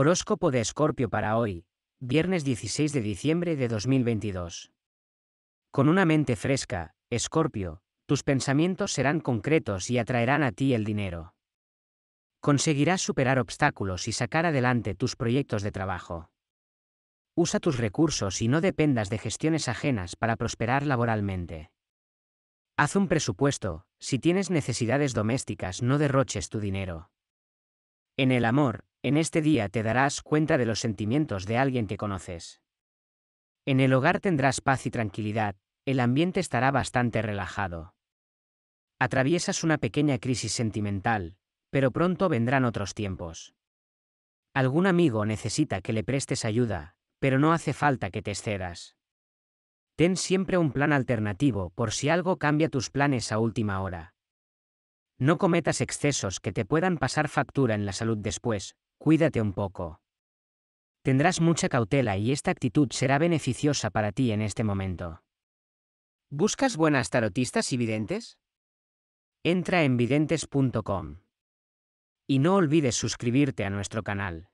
Horóscopo de Escorpio para hoy, viernes 16 de diciembre de 2022. Con una mente fresca, Escorpio, tus pensamientos serán concretos y atraerán a ti el dinero. Conseguirás superar obstáculos y sacar adelante tus proyectos de trabajo. Usa tus recursos y no dependas de gestiones ajenas para prosperar laboralmente. Haz un presupuesto, si tienes necesidades domésticas no derroches tu dinero. En el amor, en este día te darás cuenta de los sentimientos de alguien que conoces. En el hogar tendrás paz y tranquilidad, el ambiente estará bastante relajado. Atraviesas una pequeña crisis sentimental, pero pronto vendrán otros tiempos. Algún amigo necesita que le prestes ayuda, pero no hace falta que te excedas. Ten siempre un plan alternativo por si algo cambia tus planes a última hora. No cometas excesos que te puedan pasar factura en la salud después, Cuídate un poco. Tendrás mucha cautela y esta actitud será beneficiosa para ti en este momento. ¿Buscas buenas tarotistas y videntes? Entra en videntes.com. Y no olvides suscribirte a nuestro canal.